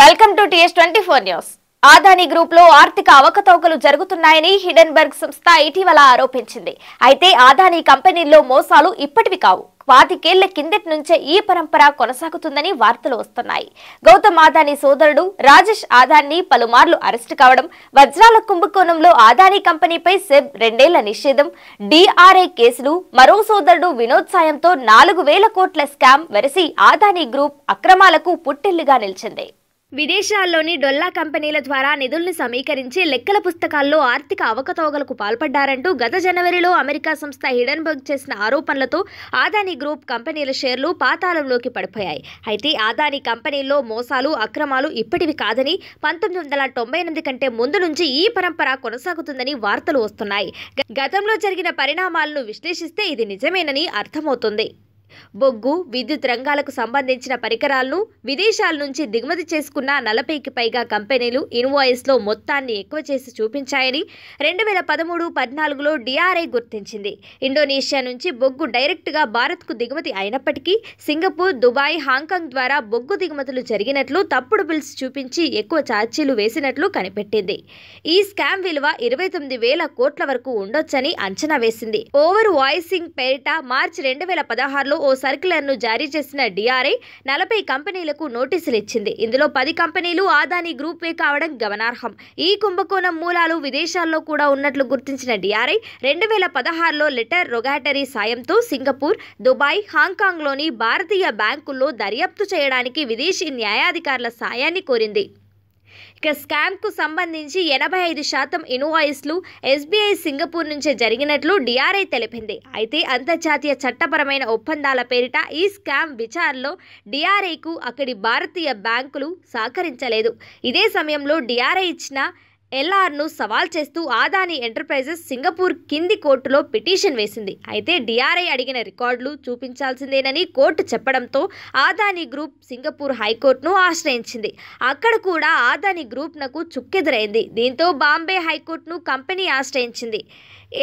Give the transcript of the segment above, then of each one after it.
welcome to TS twenty four news Adani group లో ఆర్థిక అవకతవకలు జరుగుతున్నాయని హిడెన్బర్గ్ సంస్థ ఇటీవల ఆరోపించింది అయితే ఆదాని కంపెనీల్లో మోసాలు ఇప్పటివి కావు పాతికేళ్ల కిందటి నుంచే ఈ పరంపర కొనసాగుతుందని వార్తలు వస్తున్నాయి గౌతమ్ ఆదానీ సోదరుడు రాజేష్ ఆదానీ పలుమార్లు అరెస్టు కావడం వజ్రాల కుంభకోణంలో ఆదానీ కంపెనీపై సెబ్ రెండేళ్ల నిషేధం డిఆర్ఏ కేసులు మరో సోదరుడు వినోద్ సాయంతో నాలుగు వేల కోట్ల స్కామ్ వెరసి ఆదానీ గ్రూప్ అక్రమాలకు పుట్టిల్లుగా నిలిచింది విదేశాల్లోని డొల్లా కంపెనీల ద్వారా నిధుల్ని సమీకరించి లెక్కల పుస్తకాల్లో ఆర్థిక అవకతవకలకు పాల్పడ్డారంటూ గత జనవరిలో అమెరికా సంస్థ హిడెన్బర్గ్ చేసిన ఆరోపణలతో ఆదానీ గ్రూప్ కంపెనీల షేర్లు పాతాళంలోకి పడిపోయాయి అయితే ఆదానీ కంపెనీల్లో మోసాలు అక్రమాలు ఇప్పటివి కాదని పంతొమ్మిది వందల తొంభై ఎనిమిది కంటే ముందు నుంచి ఈ పరంపర కొనసాగుతుందని వార్తలు వస్తున్నాయి గతంలో జరిగిన పరిణామాలను విశ్లేషిస్తే ఇది నిజమేనని అర్థమవుతుంది బొగ్గు విద్యుత్ రంగాలకు సంబంధించిన పరికరాలను విదేశాల నుంచి దిగుమతి చేసుకున్న నలభైకి పైగా కంపెనీలు ఇన్వాయిస్లో మొత్తాన్ని ఎక్కువ చేసి చూపించాయని రెండు వేల పదమూడు పద్నాలుగులో డిఆర్ఐ గుర్తించింది ఇండోనేషియా నుంచి బొగ్గు డైరెక్ట్గా భారత్కు దిగుమతి అయినప్పటికీ సింగపూర్ దుబాయ్ హాంకాంగ్ ద్వారా బొగ్గు దిగుమతులు జరిగినట్లు తప్పుడు బిల్స్ చూపించి ఎక్కువ ఛార్జీలు వేసినట్లు కనిపెట్టింది ఈ స్కామ్ విలువ ఇరవై తొమ్మిది వేల కోట్ల వరకు ఉండొచ్చని అంచనా వేసింది ఓవర్ వాయిసింగ్ పేరిట మార్చి రెండు వేల పదహారులో ఓ ను జారీ చేసిన డిఆర్ఐ నలభై కంపెనీలకు నోటీసులు ఇచ్చింది ఇందులో పది కంపెనీలు ఆదాని వే కావడం గమనార్హం ఈ కుంభకోణం మూలాలు విదేశాల్లో కూడా ఉన్నట్లు గుర్తించిన డిఆర్ఐ రెండు వేల పదహారులో లెటర్ రొగాటరీ సాయంతో సింగపూర్ దుబాయ్ హాంకాంగ్లోని భారతీయ బ్యాంకుల్లో దర్యాప్తు చేయడానికి విదేశీ న్యాయాధికారుల సాయాన్ని కోరింది ఇక స్కామ్కు సంబంధించి ఎనభై ఐదు శాతం ఇన్వాయిస్లు ఎస్బీఐ సింగపూర్ నుంచే జరిగినట్లు డిఆర్ఐ తెలిపింది అయితే అంతర్జాతీయ చట్టపరమైన ఒప్పందాల పేరిట ఈ స్కామ్ విచారణలో డిఆర్ఐకు అక్కడి భారతీయ బ్యాంకులు సహకరించలేదు ఇదే సమయంలో డిఆర్ఐ ఇచ్చిన ఎల్ఆర్ను సవాల్ చేస్తూ ఆదాని ఎంటర్ప్రైజెస్ సింగపూర్ కింది కోర్టులో పిటిషన్ వేసింది అయితే డిఆర్ఐ అడిగిన రికార్డులు చూపించాల్సిందేనని కోర్టు చెప్పడంతో ఆదాని గ్రూప్ సింగపూర్ హైకోర్టును ఆశ్రయించింది అక్కడ కూడా ఆదాని నకు చుక్కెదురైంది దీంతో బాంబే హైకోర్టును కంపెనీ ఆశ్రయించింది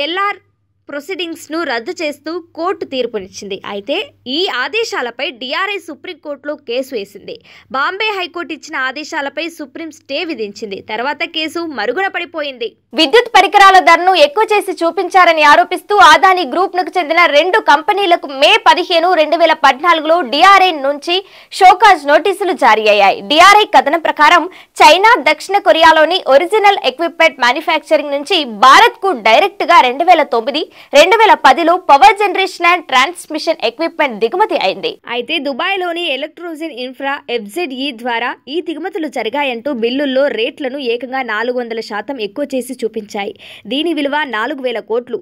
ఎల్ఆర్ ప్రొసీడింగ్స్ను రద్దు చేస్తూ కోర్టు తీర్పునిచ్చింది అయితే ఈ ఆదేశాలపై డిఆర్ఐ సుప్రీంకోర్టులో కేసు వేసింది బాంబే హైకోర్టు ఇచ్చిన ఆదేశాలపై సుప్రీం స్టే విధించింది తర్వాత కేసు మరుగున పడిపోయింది విద్యుత్ పరికరాల ధరను ఎక్కువ చేసి చూపించారని ఆరోపిస్తూ ఆదాని గ్రూప్ చెందిన రెండు కంపెనీలకు మే పదిహేను రెండు వేల పద్నాలుగులో డిఆర్ఐ నుంచి షోకాజ్ నోటీసులు జారీ అయ్యాయి డిఆర్ఐ కథనం ప్రకారం చైనా దక్షిణ కొరియాలోని ఒరిజినల్ ఎక్విప్మెంట్ మ్యానుఫ్యాక్చరింగ్ నుంచి భారత్ డైరెక్ట్గా డైరెక్ట్ గా రెండు వేల తొమ్మిది రెండు వేల పదిలో power generation and transmission equipment దిగుమతి అయింది అయితే దుబాయ్లోని ఎలక్ట్రోజన్ ఇన్ఫ్రా ఎఫ్జెడ్ఈ ద్వారా ఈ దిగుమతులు జరిగాయంటూ బిల్లుల్లో రేట్లను ఏకంగా నాలుగు వందల శాతం ఎక్కువ చేసి చూపించాయి దీని విలువ నాలుగు వేల కోట్లు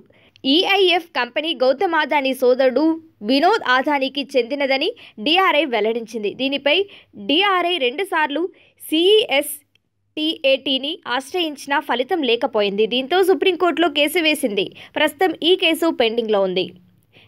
EIF e company Gautam Adani సోదరుడు వినోద్ ఆదానీకి చెందినదని డిఆర్ఐ వెల్లడించింది దీనిపై డిఆర్ఐ రెండుసార్లు సిఈఎస్ టీఏటీని ఆశ్రయించినా ఫలితం లేకపోయింది దీంతో సుప్రీంకోర్టులో కేసు వేసింది ప్రస్తుతం ఈ కేసు పెండింగ్లో ఉంది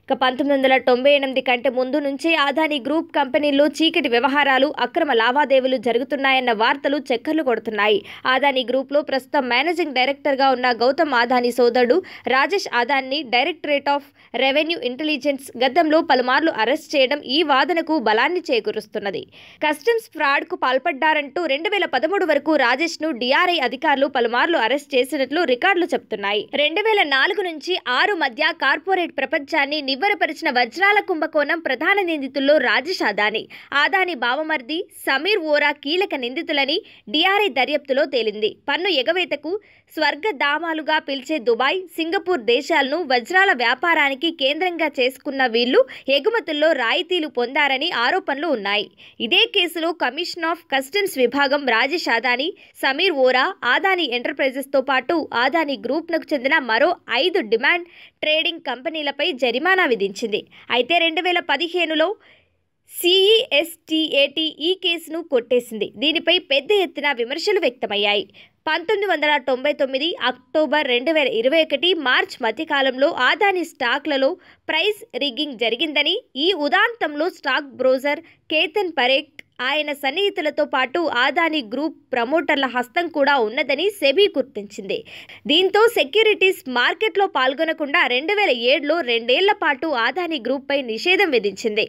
ఇక పంతొమ్మిది వందల తొంభై ఎనిమిది కంటే ముందు నుంచే ఆదాని గ్రూప్ కంపెనీల్లో చీకటి వ్యవహారాలు అక్రమ లావాదేవీలు జరుగుతున్నాయన్న వార్తలు చక్కర్లు కొడుతున్నాయి ఆదాని గ్రూప్లో ప్రస్తుతం మేనేజింగ్ డైరెక్టర్గా ఉన్న గౌతమ్ ఆదాని సోదరుడు రాజేష్ ఆదాన్ని డైరెక్టరేట్ ఆఫ్ రెవెన్యూ ఇంటెలిజెన్స్ గతంలో పలుమార్లు అరెస్ట్ చేయడం ఈ వాదనకు బలాన్ని చేకూరుస్తున్నది కస్టమ్స్ ఫ్రాడ్కు పాల్పడ్డారంటూ రెండు వేల పదమూడు వరకు రాజేష్ను డిఆర్ఐ అధికారులు పలుమార్లు అరెస్ట్ చేసినట్లు రికార్డులు చెబుతున్నాయి రెండు వేల నాలుగు నుంచి ఆరు మధ్య కార్పొరేట్ ప్రపంచాన్ని నివ్వరపరిచిన వజ్రాల కుంభకోణం ప్రధాన నిందితుల్లో రాజేష్ అదానీ ఆదాని బావమర్ది సమీర్ ఓరా కీలక నిందితులని డిఆర్ఐ దర్యాప్తులో తేలింది పన్ను ఎగవేతకు స్వర్గధామాలుగా పిలిచే దుబాయ్ సింగపూర్ దేశాలను వజ్రాల వ్యాపారానికి కేంద్రంగా చేసుకున్న వీళ్లు ఎగుమతుల్లో రాయితీలు పొందారని ఆరోపణలు ఉన్నాయి ఇదే కేసులో కమిషన్ ఆఫ్ కస్టమ్స్ విభాగం రాజేష్ ఆదాని సమీర్ ఓరా ఆదాని ఎంటర్ప్రైజెస్తో పాటు ఆదాని గ్రూప్నకు చెందిన మరో ఐదు డిమాండ్ ట్రేడింగ్ కంపెనీలపై జరిమానా జరిమానా విధించింది అయితే రెండు వేల పదిహేనులో సిఈఎస్టీఏటీ ఈ కేసును కొట్టేసింది దీనిపై పెద్ద ఎత్తున విమర్శలు వ్యక్తమయ్యాయి పంతొమ్మిది వందల తొంభై తొమ్మిది అక్టోబర్ రెండు వేల ఇరవై ఒకటి మార్చ్ మధ్యకాలంలో ఆదాని స్టాక్లలో ప్రైస్ రిగ్గింగ్ జరిగిందని ఈ ఉదాంతంలో స్టాక్ బ్రోజర్ కేతన్ పరేక్ ఆయన సన్నిహితులతో పాటు ఆదాని గ్రూప్ ప్రమోటర్ల హస్తం కూడా ఉన్నదని సెబీ గుర్తించింది దీంతో సెక్యూరిటీస్ మార్కెట్లో పాల్గొనకుండా రెండు వేల ఏడులో రెండేళ్ల పాటు ఆదాని గ్రూప్పై నిషేధం విధించింది